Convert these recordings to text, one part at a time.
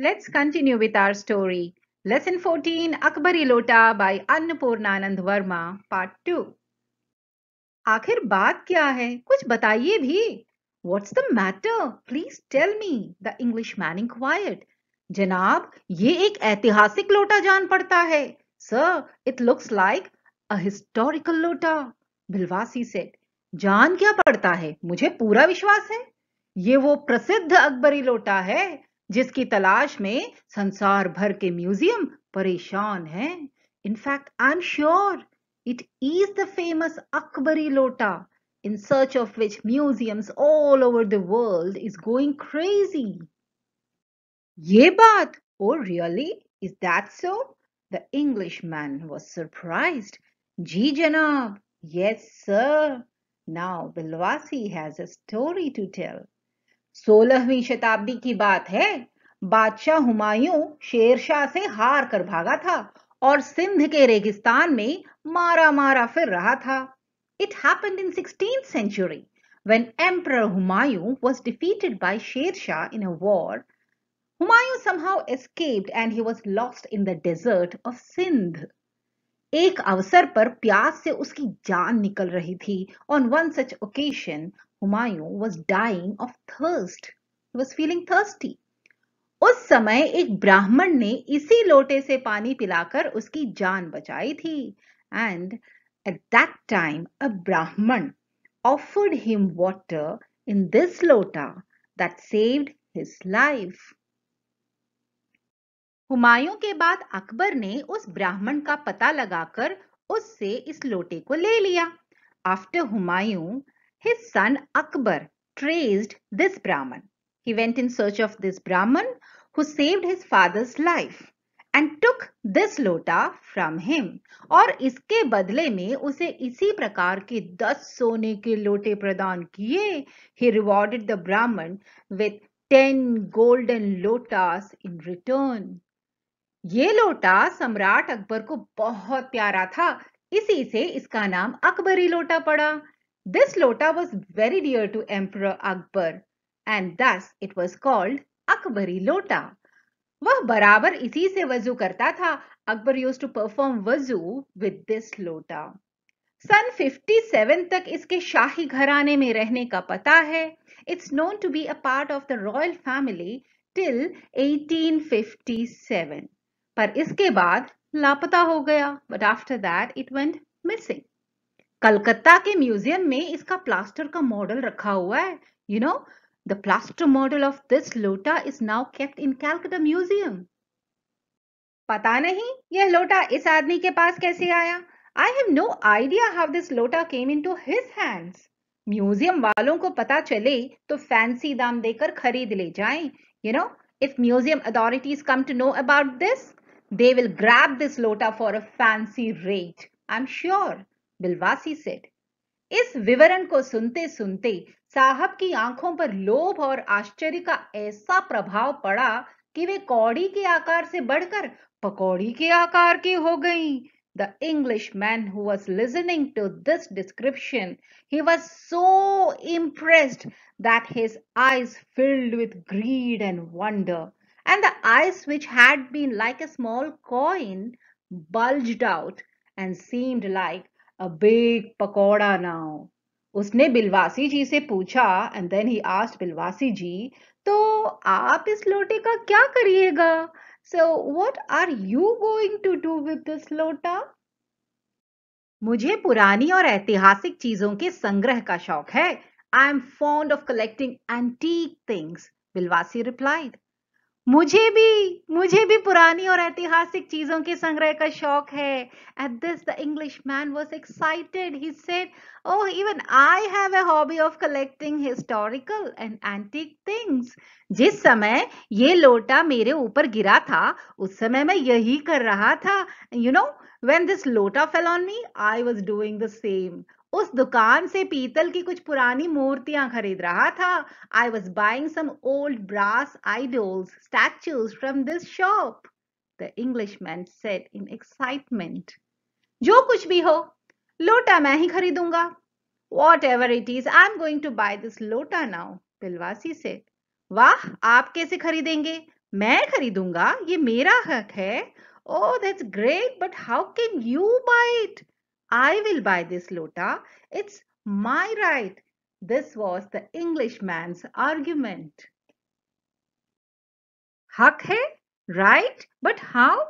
Let's continue with our story. Lesson 14 Akbari e Lota by Annapurnanand Verma, Part 2. आखिर बात क्या है कुछ बताइए भी what's the matter please tell me the English man inquired जनाब ये एक ऐतिहासिक लोटा जान पड़ता है sir it looks like a historical lota Bilvasi set जान क्या पड़ता है मुझे पूरा विश्वास है ये वो प्रसिद्ध अकबरी लोटा है जिसकी तलाश में संसार भर के म्यूजियम परेशान हैं। In fact I am sure it is the famous Akbari lota in search of which museums all over the world is going crazy ये बात और really is that so the English man was surprise जी जनाब yes sir now Bilvasi has a story to tell सोलहवीं शताब्दी की बात है बादशाह हुमायूं शेरशाह से हार कर भागा था और सिंध के रेगिस्तान में मारा मारा फिर रहा था it happened in 16th century when emperor Humayun was defeated by Sher Shah in a war Humayun somehow escaped and he was lost in the desert of Sindh एक अवसर पर प्यास से उसकी जान निकल रही थी on one such occasion Humayun was dying of thirst was feeling thirsty उस समय एक ब्राह्मण ने इसी लोटे से पानी पिलाकर उसकी जान बचाई थी and at that time a Brahmin offered him water in this lota that saved his life Humayun के बाद अकबर ने उस ब्राह्मण का पता लगाकर उससे इस लोटे को ले लिया after Humayun His son Akbar traced this Brahman. He went in search of this Brahman who saved his father's life and took this lota from him और इसके बदले में उसे इसी प्रकार के दस सोने के लोटे प्रदान किए he rewarded the Brahmin with ten golden lotas in return ये लोटा सम्राट अकबर को बहुत प्यारा था इसी से इसका नाम अकबरी लोटा पड़ा This lota was very dear to Emperor Akbar and thus it was called Akbari lota. वह बराबर इसी से वजू करता था Akbar use to perform wazu with this lota सन 57 तक इसके शाही घराने में रहने का पता है it's known to be a part of the royal family till 1857 पर इसके बाद लापता हो गया but after that it went missing Calcutta के म्यूजियम में इसका प्लास्टर का मॉडल रखा हुआ है you know the plaster model of this lota is now kept in Calcutta museum पता नहीं यह लोटा इस आदमी के पास कैसे आया I have no idea how this lota came into his hands museum वालों को पता चले तो फैंसी दाम देकर खरीद ले जाए you know if museum authorities come to know about this will grab this lota for a fancy rate I am sure Bilvasi said इस विवरण को सुनते सुनते साहब की आंखों पर लोभ और आश्चर्य का ऐसा प्रभाव पड़ा कि वे कौड़ी के आकार से बढ़कर पकौड़ी के आकार की हो गईं। The English man who was listening to this description he was so impressed that his eyes filled with greed and wonder and the eyes which had been like a small coin bulge out and seemed like a big pakoda now. उसने बिलवासी जी से पूछा and then he asked Bilvasi ji तो आप इस लोटे का क्या करिएगा so what are you going to do with this lota मुझे पुरानी और ऐतिहासिक चीजों के संग्रह का शौक है I am fond of collecting antique things Bilvasi replied मुझे भी मुझे भी पुरानी और ऐतिहासिक चीजों के संग्रह का शौक है at this the English man was excited he said oh even I have a hobby of collecting historical and antique things जिस समय ये लोटा मेरे ऊपर गिरा था उस समय मैं यही कर रहा था you know when this lota fell on me I was doing the same उस दुकान से पीतल की कुछ पुरानी मूर्तियां खरीद रहा था I was buying some old brass idols statues from this shop the English man said in excitement जो कुछ भी हो लोटा मैं ही खरीदूंगा whatever it is I am going to buy this lota now Bilvasi से वाह आप कैसे खरीदेंगे मैं खरीदूंगा ये मेरा हक है oh that's great but how can you buy it I will buy this Lota. It's my right. This was the Englishman's argument. Hak hai? Right? But how?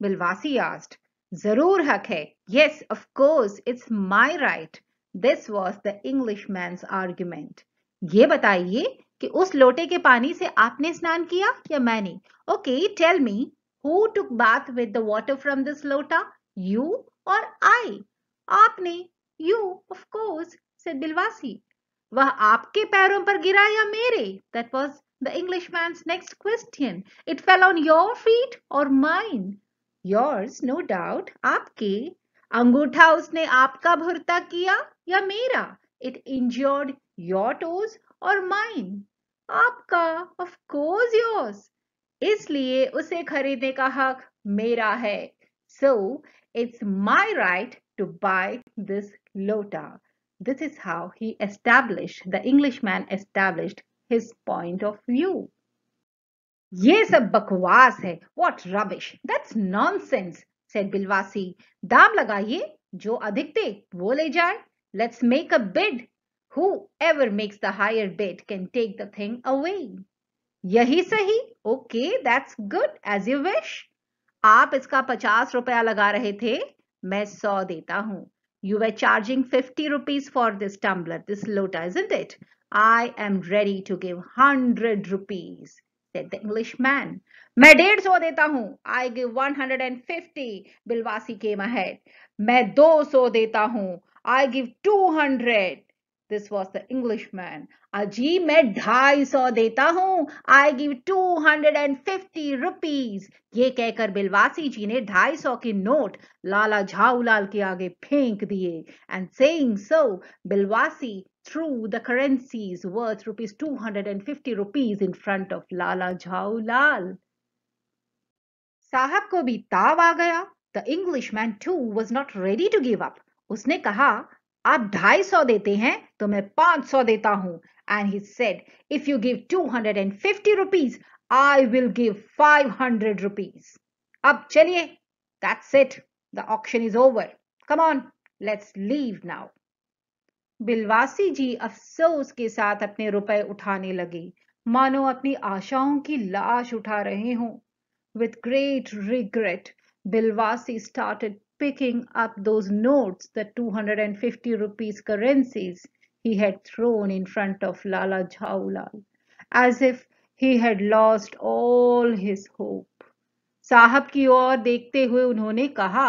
Bilvasi asked. Zarur hak hai. Yes, of course, it's my right. This was the Englishman's argument. Ye bataiye ki us लोटे ke pani se aapne स्नान किया ya maine? Okay, tell me. Who took bath with the water from this lota? You or I? आपने you of course said दिलवासी वह आपके पैरों पर गिरा या मेरे that was the Englishman's next question it fell on your feet और माइन योर्स नो डाउट आपके अंगूठा उसने आपका भुरता किया या मेरा इट इंजर्ड योर टोज और माइन आपका ऑफ कोर्स योर्स इसलिए उसे खरीदने का हक मेरा है so it's my right to buy this lota. This is how he established, the Englishman established his point of view. ये सब बकवास है what rubbish that's nonsense said Bilvasi दाम लगाइए जो अधिक दे वो ले जाए let's make a bid whoever makes the higher bid can take the thing away यही सही okay that's good as you wish आप इसका पचास रुपया लगा रहे थे मैं सौ देता हूं you are charging fifty rupees for this tumbler this lota is it? I I am ready to give hundred rupees Englishman मैं डेढ़ सौ देता हूं I give one hundred and fifty Bilvasi came ahead मैं दो सौ देता हूं I give two hundred this was the English Englishman अजी मैं ढाई सौ देता हूं I give two hundred and fifty rupees ये कहकर बिलवासी जी ने ढाई सौ के नोट लाला झाऊलाल के आगे फेंक दिए and saying so Bilvasi worth rupees two hundred and fifty rupees in front of Lala Jhaulal. साहब को भी ताव आ गया the English Englishman too was not ready to give up उसने कहा आप ढाई सौ देते हैं तो मैं पांच सौ देता हूं and he said if you give two hundred and fifty rupees I will give five hundred rupees अब चलिए that's it the option is over come on let's leave now Bilvasi ji अफसोस के साथ अपने रुपए उठाने लगे मानो अपनी आशाओं की लाश उठा रहे हों with great regret Bilvasi started picking up those notes, the 250 rupees currencies he had thrown in front of Lala Jhaulal, as if he had lost all his hope. sahab ki aur dekhte hue unhone kaha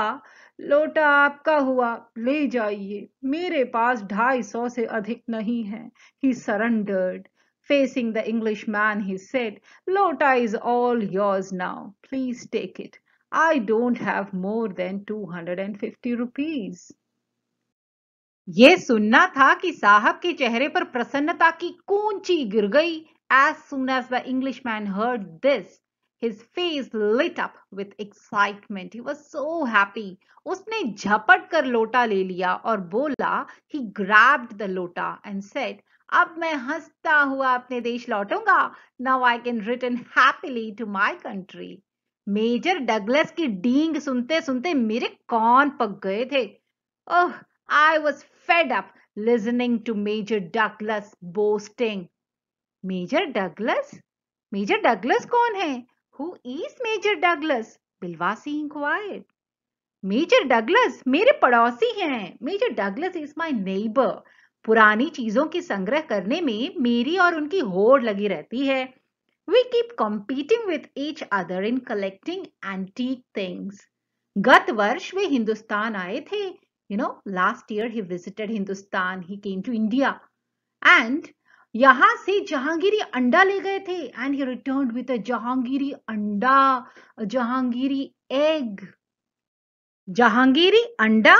lota aapka hua le jaiye mere paas 250 se adhik nahi hai he surrendered facing the english man he said lota is all yours now please take it I don't have more than 250 rupees. ये सुनना था कि साहब के चेहरे पर प्रसन्नता की कूंची गिर गई as soon as the English Englishman heard this his face lit up with excitement he was so happy उसने झपट कर लोटा ले लिया और बोला he grabbed the lota and said अब मैं हंसता हुआ अपने देश लौटूंगा now I can return happily to my country Major Douglas की डींग सुनते सुनते मेरे कौन पक गए थे oh I was fed up listening to major Douglas boasting Major Douglas Major Douglas कौन है who is Major Douglas Bilvasi inquired Major Douglas मेरे पड़ोसी हैं Major Douglas is my neighbour पुरानी चीजों की संग्रह करने में मेरी और उनकी होड़ लगी रहती है We keep competing with each other in collecting antique things. गत वर्ष वे हिंदुस्तान आए थे you know last year he visited Hindustan he came to India and यहां से जहांगीरी अंडा ले गए थे and he return with a Jahangiri anda Jahangiri egg Jahangiri अंडा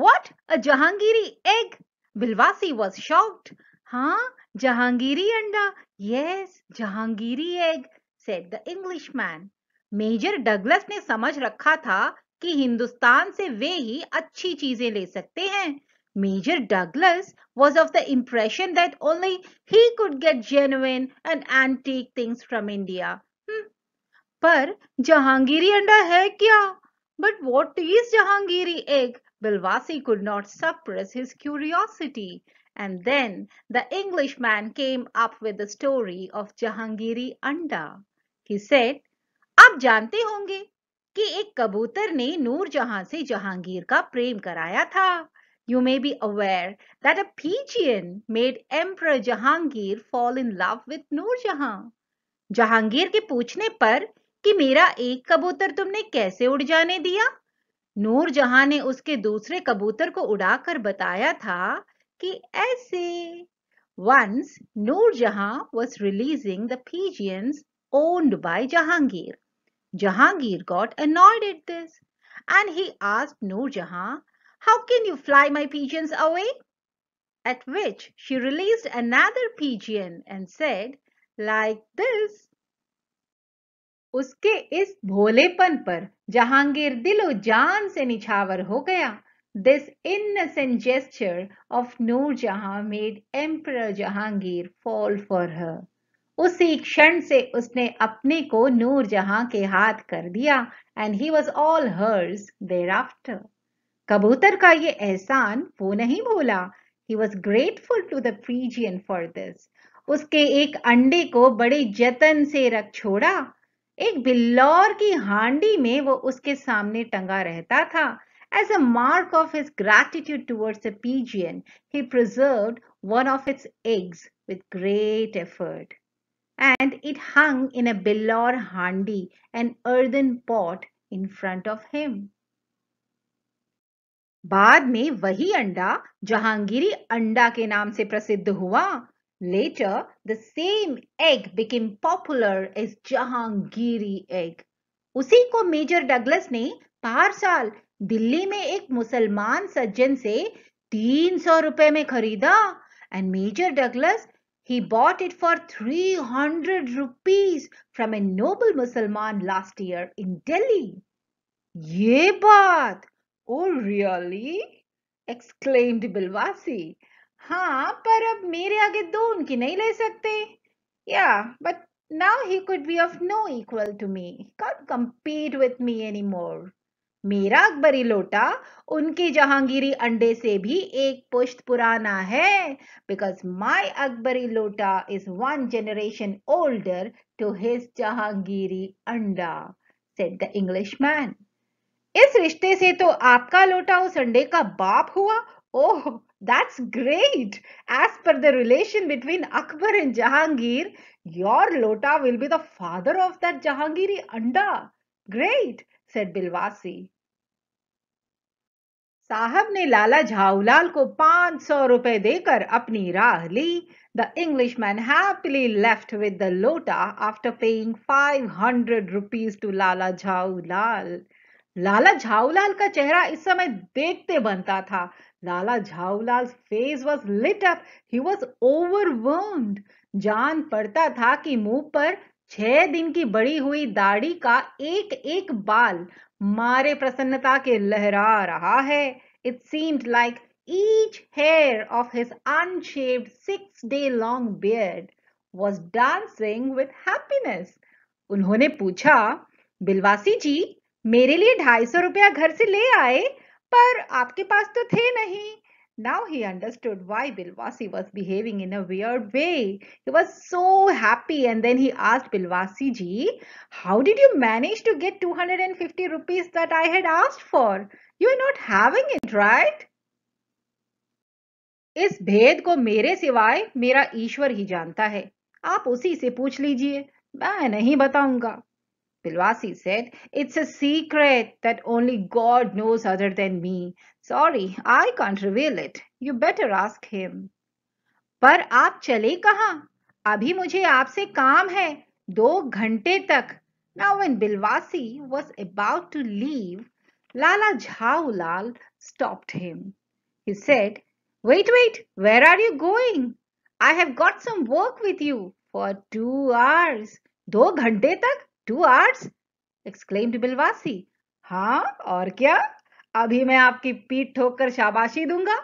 what a jahangiri egg bilwasi was shocked huh Jahangiri anda? Yes, egg egg, said the Englishman. Major Douglas ने समझ रखा था कि हिंदुस्तान से वे ही अच्छी चीजें ले सकते हैं Major Douglas was of the impression that only he could get genuine and antique things from India पर जहांगीरी अंडा है क्या but what is Jahangiri egg Bilvasi could not suppress his curiosity And then the Englishman came up with the story of Jahangiri Anda. He said, आप jante honge ki ek कबूतर ne noor jahan se jahangir ka prem karaya tha You may be aware that a pigeon made Emperor Jahangir fall in love with Noor Jahan. Jahangir के पूछने पर कि मेरा एक कबूतर तुमने कैसे उड़ जाने दिया नूर जहां ने उसके दूसरे कबूतर को उड़ाकर bataya tha ki aise. Once Noor Jahan was releasing the pigeons owned by Jahangir. Jahangir got annoyed at this and he asked Noor Jahan, How can you fly my pigeons away? At which she released another pigeon and said, Like this. Uske is भोलेपन Jahangir Jahangir दिलो जान से निछावर हो This innocent gesture of Noor Jahan made Emperor Jahangir fall for her. उसी क्षण से उसने अपने को नूर जहां के हाथ कर दिया and he was all hers thereafter कबूतर का ये एहसान वो नहीं भूला he was grateful to the Phrygian for this उसके एक अंडे को बड़े जतन से रख छोड़ा एक बिल्लौर की हांडी में वो उसके सामने टंगा रहता था As a mark of his gratitude towards the pigeon, he preserved one of its eggs with great effort. And it hung in a bilor handi, an earthen pot, in front of him. बाद में वही अंडा जहांगीरी अंडा के नाम से प्रसिद्ध हुआ Later, the same egg became popular as Jahangiri egg. उसी को मेजर डगलस ने पार साल दिल्ली में एक मुसलमान सज्जन से तीन सौ रुपए में खरीदा and Major Douglas he bought it for three hundred rupees from a noble Musalman last year in Delhi ये बात ओ रियली एक्सक्लेम्ड बिलवासी हाँ पर अब मेरे आगे दो उनकी नहीं ले सकते या but now he could be of no equal to me can't can't with me any more मेरा अकबरी लोटा उनकी जहांगीरी अंडे से भी एक पुष्ट पुराना है because my Akbari lota is one generation older to his Jahangiri anda said the English man इस रिश्ते से तो आपका लोटा उस अंडे का बाप हुआ oh that's great as per the relation between Akbar and Jahangir your lota will be the father of that Jahangiri anda great set बिलवासी साहब ने लाला झाऊलाल को पांच सौ रुपए देकर अपनी राह ली the English Englishman happily left with the lota after paying five hundred rupees to Lala Jhaulal Lala Jhaulal का चेहरा इस समय देखते बनता था Lala Jhaulal face was lit up he was overwhelmed जान पड़ता था कि मुंह पर छह दिन की बड़ी हुई दाढ़ी का एक एक बाल मारे प्रसन्नता के लहरा रहा है it seemed like each hair of his unshaved six day long beard was dancing with happiness. उन्होंने पूछा बिलवासी जी मेरे लिए ढाई सौ रुपया घर से ले आए पर आपके पास तो थे नहीं Now he understood why bilwasi was behaving in a weird way. He was so happy and then he asked bilwasi ji, how did you manage to get 250 rupees that I had asked for? you are not having it, right? इस भेद को मेरे सिवाय मेरा ईश्वर ही जानता है आप उसी से पूछ लीजिए मैं नहीं बताऊंगा Bilvasi said it's a secret that only God knows other than me sorry I can't reveal it you better ask him पर आप चले कहा अभी मुझे आपसे काम है दो घंटे तक Now when Bilwasi was about to leave, Lala Jhaulal stopped him. He said, Wait, wait, where are you going? I have got some work with you for two hours. Do ghante tak? Two hours? exclaimed Bilwasi. Haan, aur kya? अभी मैं आपकी पीठ ठोक शाबाशी दूंगा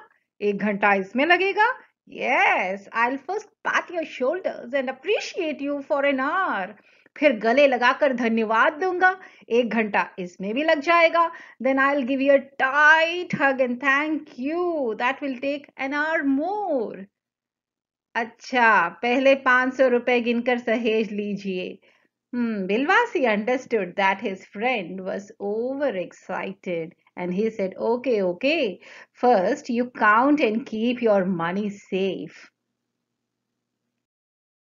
एक घंटा इसमें लगेगा yes I first pat your shoulders and appreciate you for an hour फिर गले लगाकर धन्यवाद दूंगा एक घंटा इसमें भी लग जाएगा then I give you tight hug and thank you that will take an hour more अच्छा पहले पांच सौ रुपए गिनकर सहेज लीजिए Hmm, Bilwasi understood that his friend was overexcited and he said, Okay, okay, first you count and keep your money safe.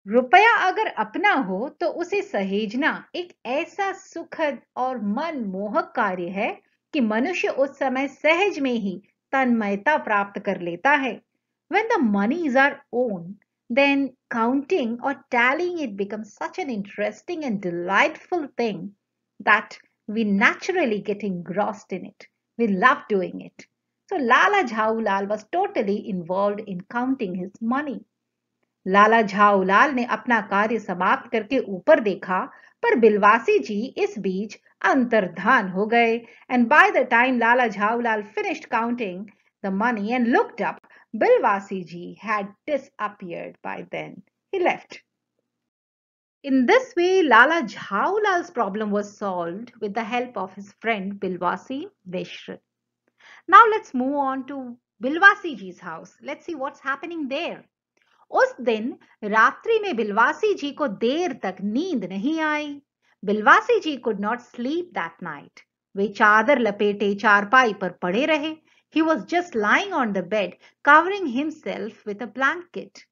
रुपया अगर अपना हो तो उसे सहेजना एक ऐसा सुखद और मनमोहक कार्य है कि मनुष्य उस समय सहज में ही तन्मयता प्राप्त कर लेता है When the money is our own, then counting or tallying it becomes such an interesting and delightful thing that we naturally get engrossed in it. We love doing it. So Lala Jhaulal was totally involved in counting his money. Lala Jhaulal ne apna karya samapt karke upar dekha, par Bilwasi ji is beech antardhan ho gaye. And by the time Lala Jhaulal finished counting the money and looked up, Bill Wasiji had disappeared by then. He left. In this way, Lala Jhaulal's problem was solved with the help of his friend Bilwasi Vishra. Now let's move on to Bilwasi ji's house. Let's see what's happening there. उस दिन रात्रि में बिलवासी जी को देर तक नींद नहीं आई Bilvasi ji could not sleep that night वे चादर लपेटे चारपाई पर पड़े रहे He was just lying on the bed, covering himself with a blanket.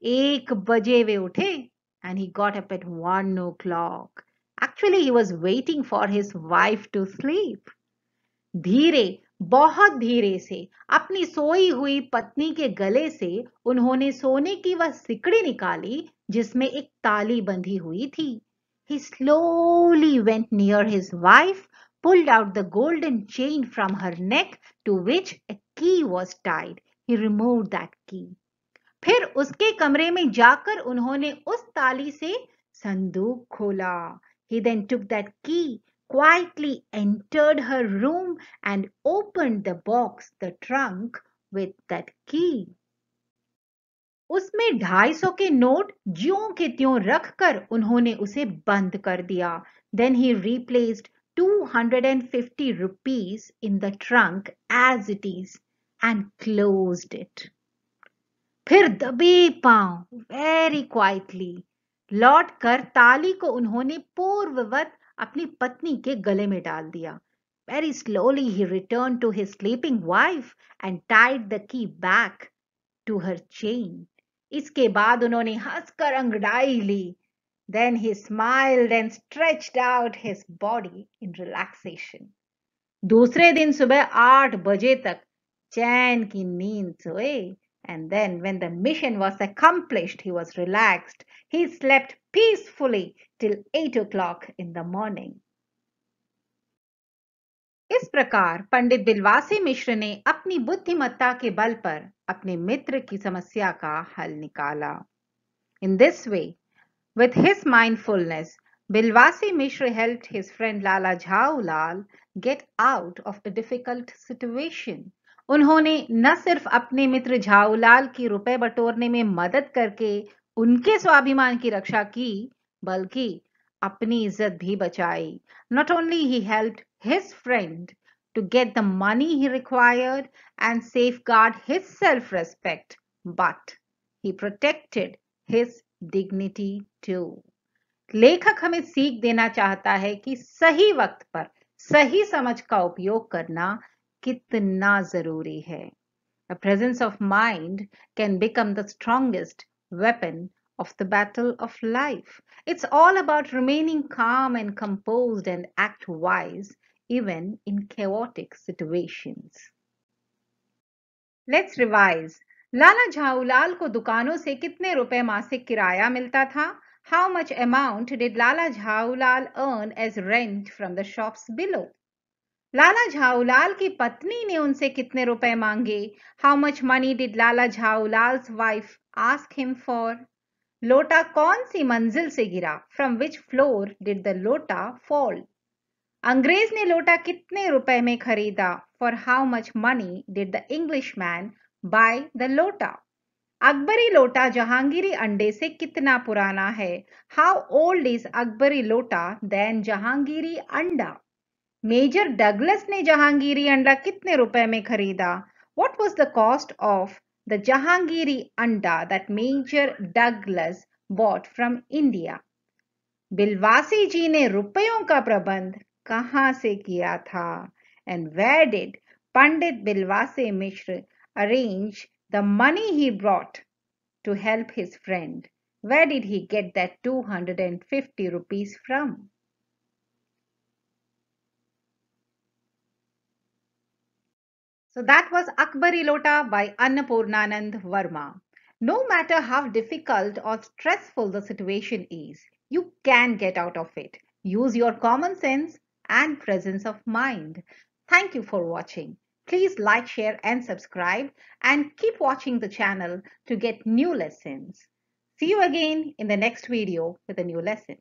ek baje ve uthe and he got up at one o'clock. Actually, he was waiting for his wife to sleep. धीरे बहुत धीरे से अपनी सोई हुई पत्नी के गले से उन्होंने सोने की वह सिकड़ी निकाली जिसमें एक ताली बंधी हुई थी He slowly went near his wife, pulled out the golden chain from her neck, to which a key was tied. He removed that key. फिर उसके कमरे में जाकर उन्होंने उस ताली से संदूक खोला He then took that key, quietly entered her room and opened the box, the trunk, with that key. उसमें ढाई सौ के नोट ज्यों के त्यों रखकर उन्होंने उसे बंद कर दिया then he replaced two hundred and fifty rupees in the trunk as it is and closed it. फिर दबे पांव वेरी क्वाइटली लौट कर ताली को उन्होंने पूर्ववत अपनी पत्नी के गले में डाल दिया very slowly he return to his sleeping wife and tied the key back to her chain इसके बाद उन्होंने हंसकर अंगड़ाई ली Then he smiled and stretched out his body in relaxation. दूसरे दिन सुबह आठ बजे तक चैन की नींद सोए and then when the mission was accomplished he was relaxed he slept peacefully till 8 o'clock in the morning इस प्रकार पंडित दिलवासी मिश्र ने अपनी बुद्धिमत्ता के बल पर अपने मित्र की समस्या का हल निकाला in this way With his mindfulness, Bilwasi Mishra helped his friend Lala Jhaulal get out of a difficult situation. उन्होंने न सिर्फ अपने मित्र झाऊलाल की रुपए बटोरने में मदद करके उनके स्वाभिमान की रक्षा की बल्कि अपनी इज्जत भी बचाई not only he helped his friend to get the money he required and safeguard his self respect but he protected his dignity due लेखक हमें सीख देना चाहता है कि सही वक्त पर सही समझ का उपयोग करना कितना जरूरी है A presence of mind can become the strongest weapon of the battle of life. It's all about remaining calm and composed and act wise even in chaotic situations. Let's revise लाला झाऊलाल को दुकानों से कितने रुपए मासिक किराया मिलता था how much amount did Lala Jhaulal earn as rent from the shops below Lala Jhaulal की पत्नी ने उनसे कितने रुपए मांगे how much money did Lala Jhaulal wife ask him for लोटा कौन सी मंजिल से गिरा from which floor did the lota fall अंग्रेज ने लोटा कितने रुपए में खरीदा for how much money did the English Englishman buy the lota Akbari लोटा जहांगीरी अंडे से कितना पुराना है हाउ ओल्ड इज अकबरी लोटा देन जहांगीरी अंडा मेजर डगलस ने जहांगीरी अंडा कितने रुपए में खरीदा what was the cost of the Jahangiri anda that Major Douglas bought from India Bilvasi ji ने रुपयों का प्रबंध कहा से किया था and where did Pandit Bilvasi Mishra arrange the money he brought to help his friend. Where did he get that 250 rupees from? So that was Akbari Lota by Annapurnanand Varma. No matter how difficult or stressful the situation is, you can get out of it. Use your common sense and presence of mind. Thank you for watching. Please like, share and subscribe and keep watching the channel to get new lessons. See you again in the next video with a new lesson.